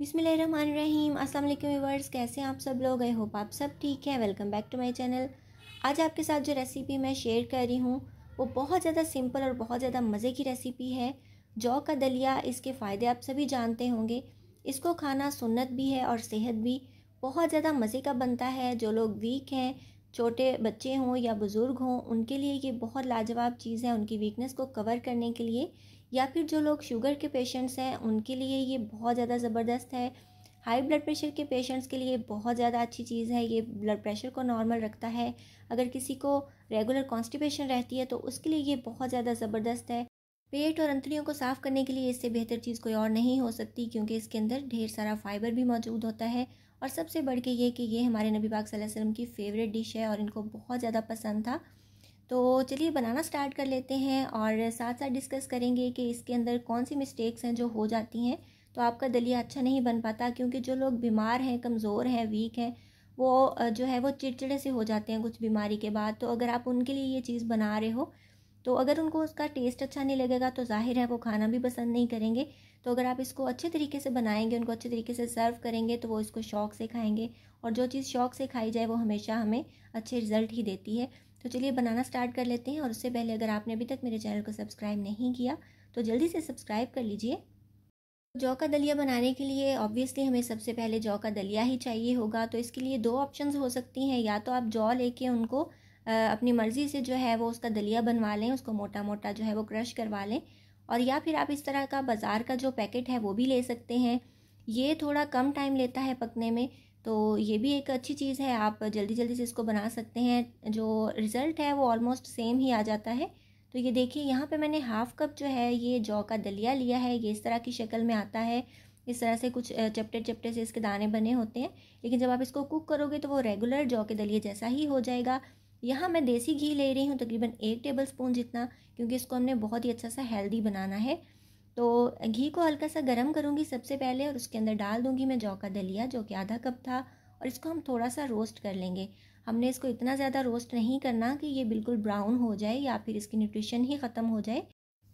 बिसमीम अस्सलाम वालेकुम व्यूवर्स कैसे हैं आप सब लोग आई होप आप सब ठीक हैं welcome back to my channel आज आपके साथ जो रेसिपी मैं शेयर कर रही हूँ वो बहुत ज़्यादा सिंपल और बहुत ज़्यादा मज़े की रेसिपी है जौ का दलिया इसके फ़ायदे आप सभी जानते होंगे इसको खाना सुन्नत भी है और सेहत भी बहुत ज़्यादा मज़े का बनता है जो लोग वीक हैं छोटे बच्चे हों या बुज़ुर्ग हों उनके लिए ये बहुत लाजवाब चीज़ है उनकी वीकनेस को कवर करने के लिए या फिर जो लोग शुगर के पेशेंट्स हैं उनके लिए ये बहुत ज़्यादा ज़बरदस्त है हाई ब्लड प्रेशर के पेशेंट्स के लिए बहुत ज़्यादा अच्छी चीज़ है ये ब्लड प्रेशर को नॉर्मल रखता है अगर किसी को रेगुलर कॉन्स्टिपेशन रहती है तो उसके लिए ये बहुत ज़्यादा ज़बरदस्त है पेट और अंतड़ियों को साफ़ करने के लिए इससे बेहतर चीज़ कोई और नहीं हो सकती क्योंकि इसके अंदर ढेर सारा फाइबर भी मौजूद होता है और सबसे बढ़ के ये कि ये हमारे नबी पाक सल्लल्लाहु अलैहि वसल्लम की फेवरेट डिश है और इनको बहुत ज़्यादा पसंद था तो चलिए बनाना स्टार्ट कर लेते हैं और साथ साथ डिस्कस करेंगे कि इसके अंदर कौन सी मिस्टेक्स हैं जो हो जाती हैं तो आपका दलिया अच्छा नहीं बन पाता क्योंकि जो लोग बीमार हैं कमज़ोर हैं वीक हैं वो जो है वो चिड़चिड़े से हो जाते हैं कुछ बीमारी के बाद तो अगर आप उनके लिए ये चीज़ बना रहे हो तो अगर उनको उसका टेस्ट अच्छा नहीं लगेगा तो जाहिर है वो खाना भी पसंद नहीं करेंगे तो अगर आप इसको अच्छे तरीके से बनाएंगे उनको अच्छे तरीके से सर्व करेंगे तो वो इसको शौक़ से खाएंगे और जो चीज़ शौक़ से खाई जाए वो हमेशा हमें अच्छे रिज़ल्ट ही देती है तो चलिए बनाना स्टार्ट कर लेते हैं और उससे पहले अगर आपने अभी तक मेरे चैनल को सब्सक्राइब नहीं किया तो जल्दी से सब्सक्राइब कर लीजिए जौ का दलिया बनाने के लिए ऑब्वियसली हमें सबसे पहले जौ का दलिया ही चाहिए होगा तो इसके लिए दो ऑप्शंस हो सकती हैं या तो आप जौ लेके उनको अपनी मर्ज़ी से जो है वो उसका दलिया बनवा लें उसको मोटा मोटा जो है वो क्रश करवा लें और या फिर आप इस तरह का बाज़ार का जो पैकेट है वो भी ले सकते हैं ये थोड़ा कम टाइम लेता है पकने में तो ये भी एक अच्छी चीज़ है आप जल्दी जल्दी से इसको बना सकते हैं जो रिज़ल्ट है वो ऑलमोस्ट सेम ही आ जाता है तो ये देखिए यहाँ पे मैंने हाफ़ कप जो है ये जौ का दलिया लिया है ये इस तरह की शक्ल में आता है इस तरह से कुछ चपटे चपटे से इसके दाने बने होते हैं लेकिन जब आप इसको कुक करोगे तो वो रेगुलर जौ के दलिए जैसा ही हो जाएगा यहाँ मैं देसी घी ले रही हूँ तकरीबन एक टेबल स्पून जितना क्योंकि इसको हमने बहुत ही अच्छा सा हेल्दी बनाना है तो घी को हल्का सा गर्म करूँगी सबसे पहले और उसके अंदर डाल दूँगी मैं जौ का दलिया जो कि आधा कप था और इसको हम थोड़ा सा रोस्ट कर लेंगे हमने इसको इतना ज़्यादा रोस्ट नहीं करना कि ये बिल्कुल ब्राउन हो जाए या फिर इसकी न्यूट्रिशन ही ख़त्म हो जाए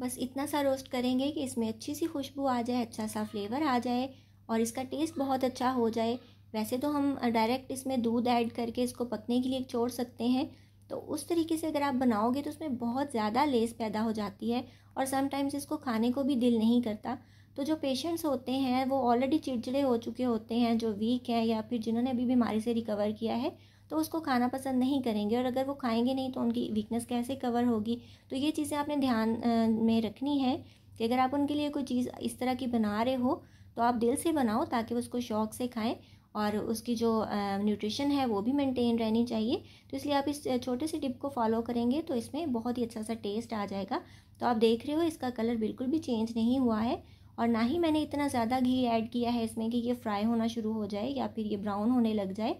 बस इतना सा रोस्ट करेंगे कि इसमें अच्छी सी खुशबू आ जाए अच्छा सा फ्लेवर आ जाए और इसका टेस्ट बहुत अच्छा हो जाए वैसे तो हम डायरेक्ट इसमें दूध ऐड करके इसको पकने के लिए छोड़ सकते हैं तो उस तरीके से अगर आप बनाओगे तो उसमें बहुत ज़्यादा लेस पैदा हो जाती है और समटाइम्स इसको खाने को भी दिल नहीं करता तो जो पेशेंट्स होते हैं वो ऑलरेडी चिड़चिड़े हो चुके होते हैं जो वीक हैं या फिर जिन्होंने अभी बीमारी से रिकवर किया है तो उसको खाना पसंद नहीं करेंगे और अगर वो खाएंगे नहीं तो उनकी वीकनेस कैसे कवर होगी तो ये चीज़ें आपने ध्यान में रखनी है कि अगर आप उनके लिए कोई चीज़ इस तरह की बना रहे हो तो आप दिल से बनाओ ताकि वो उसको शौक से खाएं और उसकी जो न्यूट्रिशन है वो भी मेंटेन रहनी चाहिए तो इसलिए आप इस छोटे से टिप को फॉलो करेंगे तो इसमें बहुत ही अच्छा सा टेस्ट आ जाएगा तो आप देख रहे हो इसका कलर बिल्कुल भी चेंज नहीं हुआ है और ना ही मैंने इतना ज़्यादा घी ऐड किया है इसमें कि ये फ्राई होना शुरू हो जाए या फिर ये ब्राउन होने लग जाए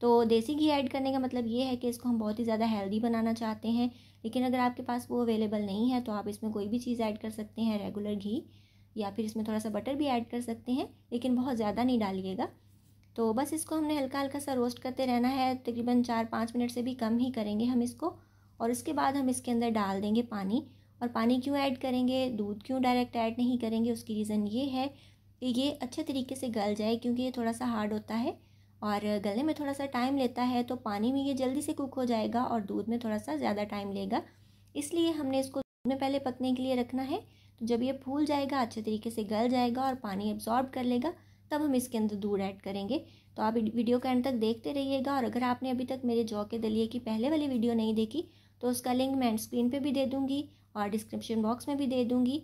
तो देसी घी ऐड करने का मतलब ये है कि इसको हम बहुत ही ज़्यादा हेल्दी बनाना चाहते हैं लेकिन अगर आपके पास वो अवेलेबल नहीं है तो आप इसमें कोई भी चीज़ ऐड कर सकते हैं रेगुलर घी या फिर इसमें थोड़ा सा बटर भी ऐड कर सकते हैं लेकिन बहुत ज़्यादा नहीं डालिएगा तो बस इसको हमने हल्का हल्का सा रोस्ट करते रहना है तकरीबन चार पाँच मिनट से भी कम ही करेंगे हम इसको और उसके बाद हम इसके अंदर डाल देंगे पानी और पानी क्यों ऐड करेंगे दूध क्यों डायरेक्ट ऐड नहीं करेंगे उसकी रीज़न ये है कि ये अच्छे तरीके से गल जाए क्योंकि ये थोड़ा सा हार्ड होता है और गलने में थोड़ा सा टाइम लेता है तो पानी में ये जल्दी से कुक हो जाएगा और दूध में थोड़ा सा ज़्यादा टाइम लेगा इसलिए हमने इसको दूध में पहले पकने के लिए रखना है तो जब ये फूल जाएगा अच्छे तरीके से गल जाएगा और पानी एब्जॉर्ब कर लेगा तब हम इसके अंदर दूध ऐड करेंगे तो आप वीडियो के एंड तक देखते रहिएगा और अगर आपने अभी तक मेरे जौ के दलिए की पहले वाली वीडियो नहीं देखी तो उसका लिंक मैं स्क्रीन पर भी दे दूँगी और डिस्क्रिप्शन बॉक्स में भी दे दूँगी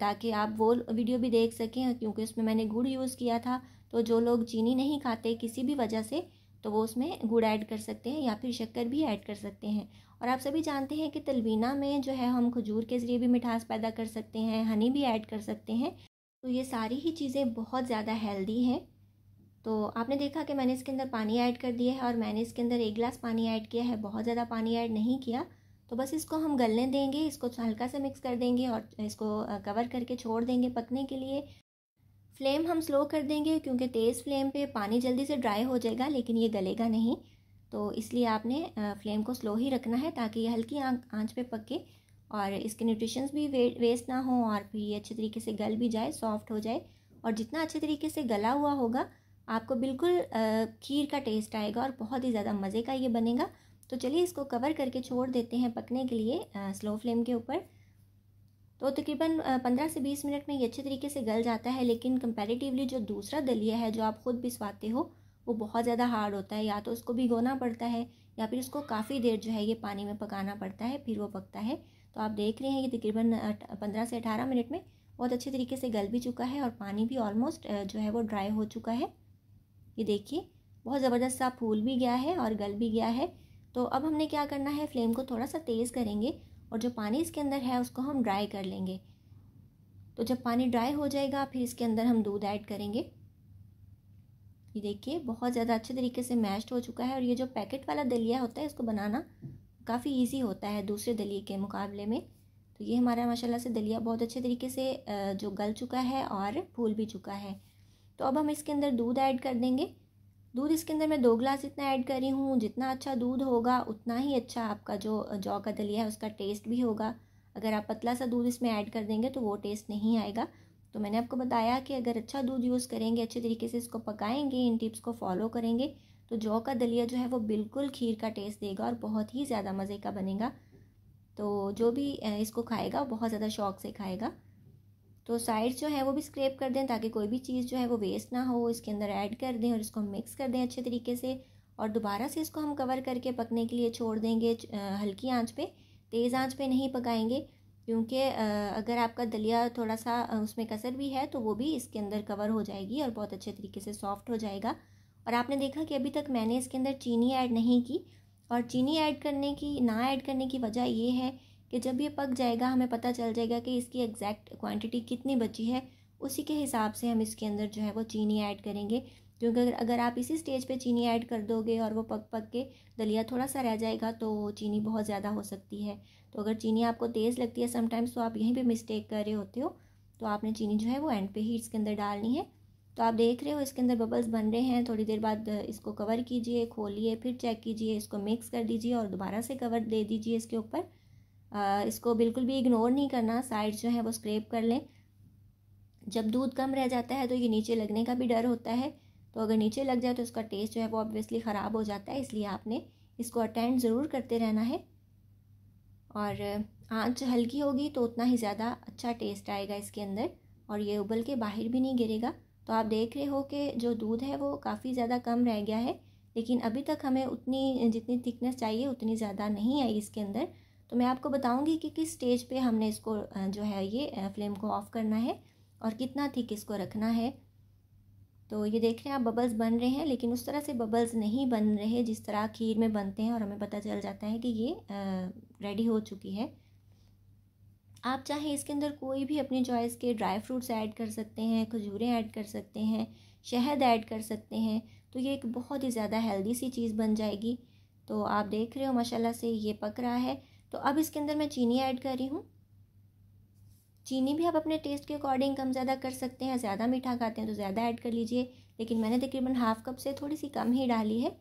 ताकि आप वो वीडियो भी देख सकें हाँ, क्योंकि उसमें मैंने गुड़ यूज़ किया था तो जो लोग चीनी नहीं खाते किसी भी वजह से तो वो उसमें गुड़ ऐड कर सकते हैं या फिर शक्कर भी ऐड कर सकते हैं और आप सभी जानते हैं कि तलवीना में जो है हम खजूर के ज़रिए भी मिठास पैदा कर सकते हैं हनी भी ऐड कर सकते हैं तो ये सारी ही चीज़ें बहुत ज़्यादा हेल्दी हैं तो आपने देखा कि मैंने इसके अंदर पानी ऐड कर दिया है और मैंने इसके अंदर एक गिलास पानी ऐड किया है बहुत ज़्यादा पानी ऐड नहीं किया तो बस इसको हम गलने देंगे इसको हल्का सा मिक्स कर देंगे और इसको कवर करके छोड़ देंगे पकने के लिए फ्लेम हम स्लो कर देंगे क्योंकि तेज़ फ्लेम पे पानी जल्दी से ड्राई हो जाएगा लेकिन ये गलेगा नहीं तो इसलिए आपने फ्लेम को स्लो ही रखना है ताकि ये हल्की आँच पे पक के और इसके न्यूट्रिशंस भी वे, वेस्ट ना हो और फिर ये अच्छे तरीके से गल भी जाए सॉफ्ट हो जाए और जितना अच्छे तरीके से गला हुआ होगा आपको बिल्कुल खीर का टेस्ट आएगा और बहुत ही ज़्यादा मज़े का ये बनेगा तो चलिए इसको कवर करके छोड़ देते हैं पकने के लिए आ, स्लो फ्लेम के ऊपर तो तकरीबन पंद्रह से बीस मिनट में ये अच्छे तरीके से गल जाता है लेकिन कंपेरेटिवली जो दूसरा दलिया है जो आप ख़ुद पिसवाते हो वो बहुत ज़्यादा हार्ड होता है या तो उसको भिगोना पड़ता है या फिर उसको काफ़ी देर जो है ये पानी में पकाना पड़ता है फिर वो पकता है तो आप देख रहे हैं ये तकरीबन पंद्रह से अठारह मिनट में बहुत अच्छे तरीके से गल भी चुका है और पानी भी ऑलमोस्ट जो है वो ड्राई हो चुका है ये देखिए बहुत ज़बरदस्त सा फूल भी गया है और गल भी गया है तो अब हमने क्या करना है फ्लेम को थोड़ा सा तेज़ करेंगे और जो पानी इसके अंदर है उसको हम ड्राई कर लेंगे तो जब पानी ड्राई हो जाएगा फिर इसके अंदर हम दूध ऐड करेंगे ये देखिए बहुत ज़्यादा अच्छे तरीके से मैश्ड हो चुका है और ये जो पैकेट वाला दलिया होता है इसको बनाना काफ़ी ईजी होता है दूसरे दलिए के मुकाबले में तो ये हमारा माशाल्लाह से दलिया बहुत अच्छे तरीके से जो गल चुका है और फूल भी चुका है तो अब हम इसके अंदर दूध ऐड कर देंगे दूध इसके अंदर मैं दो ग्लास इतना ऐड कर रही हूँ जितना अच्छा दूध होगा उतना ही अच्छा आपका जो जौ का दलिया है उसका टेस्ट भी होगा अगर आप पतला सा दूध इसमें ऐड कर देंगे तो वो टेस्ट नहीं आएगा तो मैंने आपको बताया कि अगर अच्छा दूध यूज़ करेंगे अच्छे तरीके से इसको पकाएंगे इन टिप्स को फॉलो करेंगे तो जौ का दलिया जो है वो बिल्कुल खीर का टेस्ट देगा और बहुत ही ज़्यादा मज़े का बनेगा तो जो भी इसको खाएगा वो बहुत ज़्यादा शौक से खाएगा तो साइड जो है वो भी स्क्रेप कर दें ताकि कोई भी चीज़ जो है वो वेस्ट ना हो इसके अंदर ऐड कर दें और इसको हम मिक्स कर दें अच्छे तरीके से और दोबारा से इसको हम कवर करके पकने के लिए छोड़ देंगे हल्की आंच पे तेज़ आंच पे नहीं पकाएंगे क्योंकि अगर आपका दलिया थोड़ा सा उसमें कसर भी है तो वो भी इसके अंदर कवर हो जाएगी और बहुत अच्छे तरीके से सॉफ्ट हो जाएगा और आपने देखा कि अभी तक मैंने इसके अंदर चीनी ऐड नहीं की और चीनी ऐड करने की ना ऐड करने की वजह ये है कि जब ये पक जाएगा हमें पता चल जाएगा कि इसकी एग्जैक्ट क्वांटिटी कितनी बची है उसी के हिसाब से हम इसके अंदर जो है वो चीनी ऐड करेंगे क्योंकि अगर अगर आप इसी स्टेज पे चीनी ऐड कर दोगे और वो पक पक के दलिया थोड़ा सा रह जाएगा तो चीनी बहुत ज़्यादा हो सकती है तो अगर चीनी आपको तेज़ लगती है समटाइम्स तो आप यहीं पर मिस्टेक कर रहे होते हो तो आपने चीनी जो है वो एंड पे ही इसके अंदर डालनी है तो आप देख रहे हो इसके अंदर बबल्स बन रहे हैं थोड़ी देर बाद इसको कवर कीजिए खोलिए फिर चेक कीजिए इसको मिक्स कर दीजिए और दोबारा से कवर दे दीजिए इसके ऊपर इसको बिल्कुल भी इग्नोर नहीं करना साइड जो है वो स्क्रेप कर लें जब दूध कम रह जाता है तो ये नीचे लगने का भी डर होता है तो अगर नीचे लग जाए तो उसका टेस्ट जो है वो ऑब्वियसली ख़राब हो जाता है इसलिए आपने इसको अटेंड ज़रूर करते रहना है और आँच हल्की होगी तो उतना ही ज़्यादा अच्छा टेस्ट आएगा इसके अंदर और ये उबल के बाहर भी नहीं गिरेगा तो आप देख रहे हो कि जो दूध है वो काफ़ी ज़्यादा कम रह गया है लेकिन अभी तक हमें उतनी जितनी थिकनेस चाहिए उतनी ज़्यादा नहीं आई इसके अंदर तो मैं आपको बताऊंगी कि किस स्टेज पे हमने इसको जो है ये फ्लेम को ऑफ़ करना है और कितना थिक इसको रखना है तो ये देख रहे हैं आप बबल्स बन रहे हैं लेकिन उस तरह से बबल्स नहीं बन रहे जिस तरह खीर में बनते हैं और हमें पता चल जाता है कि ये रेडी हो चुकी है आप चाहे इसके अंदर कोई भी अपनी चॉइस के ड्राई फ्रूट्स ऐड कर सकते हैं खजूरें ऐड कर सकते हैं शहद ऐड कर सकते हैं तो ये एक बहुत ही ज़्यादा हेल्दी सी चीज़ बन जाएगी तो आप देख रहे हो माशाल्लाह से ये पक रहा है तो अब इसके अंदर मैं चीनी ऐड कर रही हूँ चीनी भी आप अपने टेस्ट के अकॉर्डिंग कम ज़्यादा कर सकते हैं ज़्यादा मीठा खाते हैं तो ज़्यादा ऐड कर लीजिए लेकिन मैंने तकरीबन हाफ़ कप से थोड़ी सी कम ही डाली है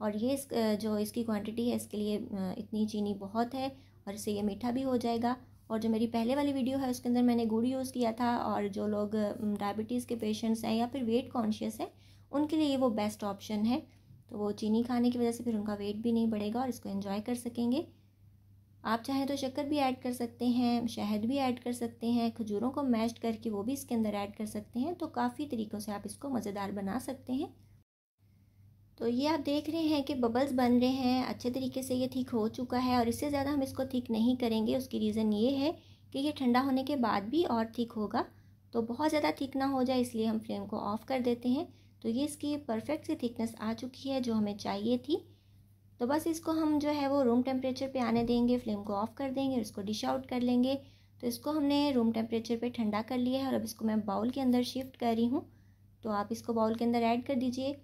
और ये इस, जो इसकी क्वांटिटी है इसके लिए इतनी चीनी बहुत है और इससे ये मीठा भी हो जाएगा और जो मेरी पहले वाली वीडियो है उसके अंदर मैंने गुड़ यूज़ किया था और जो लोग डायबिटीज़ के पेशेंट्स हैं या फिर वेट कॉन्शियस हैं उनके लिए ये वो बेस्ट ऑप्शन है तो वो चीनी खाने की वजह से फिर उनका वेट भी नहीं बढ़ेगा और इसको इन्जॉय कर सकेंगे आप चाहें तो शक्कर भी ऐड कर सकते हैं शहद भी ऐड कर सकते हैं खजूरों को मैश करके वो भी इसके अंदर ऐड कर सकते हैं तो काफ़ी तरीक़ों से आप इसको मज़ेदार बना सकते हैं तो ये आप देख रहे हैं कि बबल्स बन रहे हैं अच्छे तरीके से ये ठीक हो चुका है और इससे ज़्यादा हम इसको ठीक नहीं करेंगे उसकी रीज़न ये है कि ये ठंडा होने के बाद भी और ठीक होगा तो बहुत ज़्यादा ठीक ना हो जाए इसलिए हम फ्लेम को ऑफ़ कर देते हैं तो ये इसकी परफेक्ट सी थिकनेस आ चुकी है जो हमें चाहिए थी तो बस इसको हम जो है वो रूम टेम्परेचर पे आने देंगे फ्लेम को ऑफ़ कर देंगे और इसको डिश आउट कर लेंगे तो इसको हमने रूम टेम्परेचर पे ठंडा कर लिया है और अब इसको मैं बाउल के अंदर शिफ्ट कर रही हूँ तो आप इसको बाउल के अंदर ऐड कर दीजिए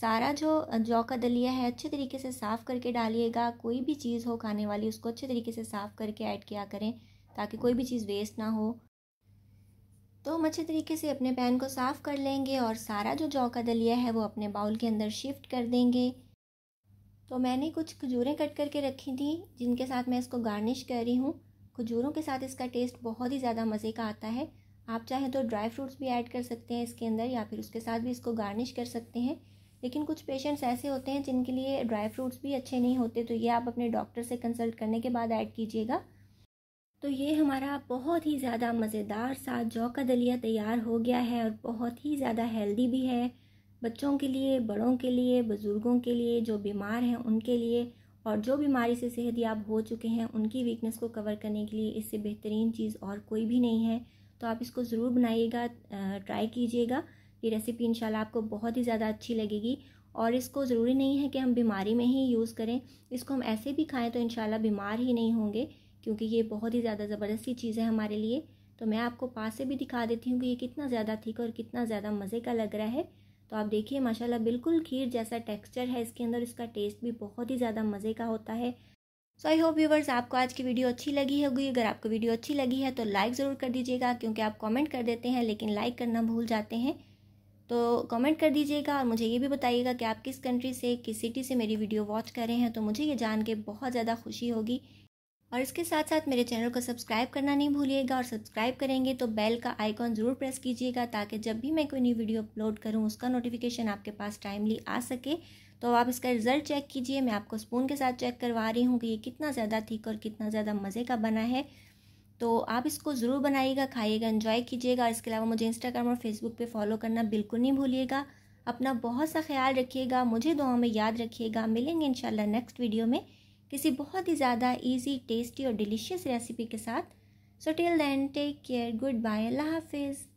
सारा जो जौ का दलिया है अच्छे तरीके से साफ़ करके डालिएगा कोई भी चीज़ हो खाने वाली उसको अच्छे तरीके से साफ़ करके ऐड किया करें ताकि कोई भी चीज़ वेस्ट ना हो तो हम अच्छे तरीके से अपने पैन को साफ़ कर लेंगे और सारा जो जौ का दलिया है वो अपने बाउल के अंदर शिफ्ट कर देंगे तो मैंने कुछ खजूरें कट करके रखी थी जिनके साथ मैं इसको गार्निश कर रही हूँ खजूरों के साथ इसका टेस्ट बहुत ही ज़्यादा मज़े का आता है आप चाहें तो ड्राई फ्रूट्स भी ऐड कर सकते हैं इसके अंदर या फिर उसके साथ भी इसको गार्निश कर सकते हैं लेकिन कुछ पेशेंट्स ऐसे होते हैं जिनके लिए ड्राई फ्रूट्स भी अच्छे नहीं होते तो ये आप अपने डॉक्टर से कंसल्ट करने के बाद ऐड कीजिएगा तो ये हमारा बहुत ही ज़्यादा मज़ेदार सा जौ का दलिया तैयार हो गया है और बहुत ही ज़्यादा हेल्दी भी है बच्चों के लिए बड़ों के लिए बुज़ुर्गों के लिए जो बीमार हैं उनके लिए और जो बीमारी से सेहतयाब हो चुके हैं उनकी वीकनेस को कवर करने के लिए इससे बेहतरीन चीज़ और कोई भी नहीं है तो आप इसको ज़रूर बनाइएगा ट्राई कीजिएगा ये रेसिपी इंशाल्लाह आपको बहुत ही ज़्यादा अच्छी लगेगी और इसको ज़रूरी नहीं है कि हम बीमारी में ही यूज़ करें इसको हम ऐसे भी खाएं तो इन बीमार ही नहीं होंगे क्योंकि ये बहुत ही ज़्यादा ज़बरदस्ती चीज़ है हमारे लिए तो मैं आपको पास से भी दिखा देती हूँ कि ये कितना ज़्यादा थिक और कितना ज़्यादा मज़े का लग रहा है तो आप देखिए माशाल्लाह बिल्कुल खीर जैसा टेक्सचर है इसके अंदर इसका टेस्ट भी बहुत ही ज़्यादा मज़े का होता है सो आई होप व्यूवर्स आपको आज की वीडियो अच्छी लगी होगी अगर आपको वीडियो अच्छी लगी है तो लाइक ज़रूर कर दीजिएगा क्योंकि आप कमेंट कर देते हैं लेकिन लाइक करना भूल जाते हैं तो कमेंट कर दीजिएगा और मुझे ये भी बताइएगा कि आप किस कंट्री से किस सिटी से मेरी वीडियो वॉच कर रहे हैं तो मुझे ये जान के बहुत ज़्यादा खुशी होगी और इसके साथ साथ मेरे चैनल को सब्सक्राइब करना नहीं भूलिएगा और सब्सक्राइब करेंगे तो बेल का आइकॉन ज़रूर प्रेस कीजिएगा ताकि जब भी मैं कोई न्यू वीडियो अपलोड करूँ उसका नोटिफिकेशन आपके पास टाइमली आ सके तो आप इसका रिज़ल्ट चेक कीजिए मैं आपको स्पून के साथ चेक करवा रही हूँ कि ये कितना ज़्यादा थिक और कितना ज़्यादा मज़े का बना है तो आप इसको ज़रूर बनाइएगा खाइएगा इंजॉय कीजिएगा इसके अलावा मुझे इंस्टाग्राम और फेसबुक पे फॉलो करना बिल्कुल नहीं भूलिएगा अपना बहुत सा ख्याल रखिएगा मुझे दुआ में याद रखिएगा मिलेंगे इंशाल्लाह नेक्स्ट वीडियो में किसी बहुत ही ज़्यादा ईजी टेस्टी और डिलीशियस रेसिपी के साथ so till then take care goodbye अल्लाह हाफिज़